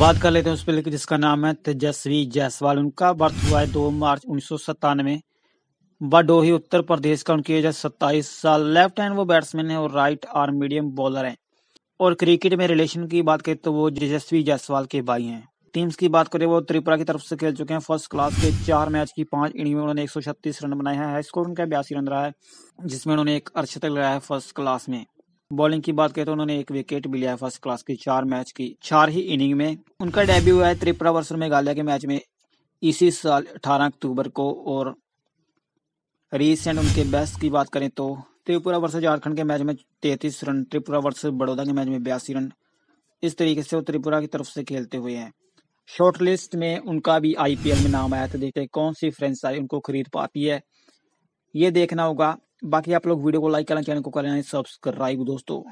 बात कर लेते हैं उस प्लेयर की जिसका नाम है तेजस्वी जायसवाल उनका बर्थ हुआ है दो मार्च उन्नीस सौ बडोही उत्तर प्रदेश का उनकी एज है सत्ताईस साल लेफ्ट हैंड वो बैट्समैन है और राइट आर्म मीडियम बॉलर हैं और क्रिकेट में रिलेशन की बात करें तो वो तेजस्वी जायसवाल के भाई हैं टीम्स की बात करें वो त्रिपुरा की तरफ से खेल चुके हैं फर्स्ट क्लास के चार मैच की पांच इनिंग में उन्होंने एक रन बनाए हैं हाई स्कोर उनका बयासी रन रहा है जिसमें उन्होंने एक अर्शतक लगाया है फर्स्ट क्लास में बॉलिंग की बात करें तो उन्होंने एक विकेट भी लिया है फर्स्ट क्लास की चार मैच की चार ही इनिंग में उनका डेब्यू हुआ है त्रिपुरा वर्ष मेघालय के मैच में इसी साल 18 अक्टूबर को और रिसेंट उनके बेस्ट की बात करें तो त्रिपुरा वर्ष झारखंड के मैच में तैतीस रन त्रिपुरा वर्ष बड़ौदा के मैच में बयासी रन इस तरीके से वो त्रिपुरा की तरफ से खेलते हुए हैं शॉर्ट लिस्ट में उनका भी आईपीएल में नाम आया तो देखते कौन सी फ्रेंचाइज उनको खरीद पाती है ये देखना होगा बाकी आप लोग वीडियो को लाइक करना चैनल को करना सब्सक्राइब दोस्तों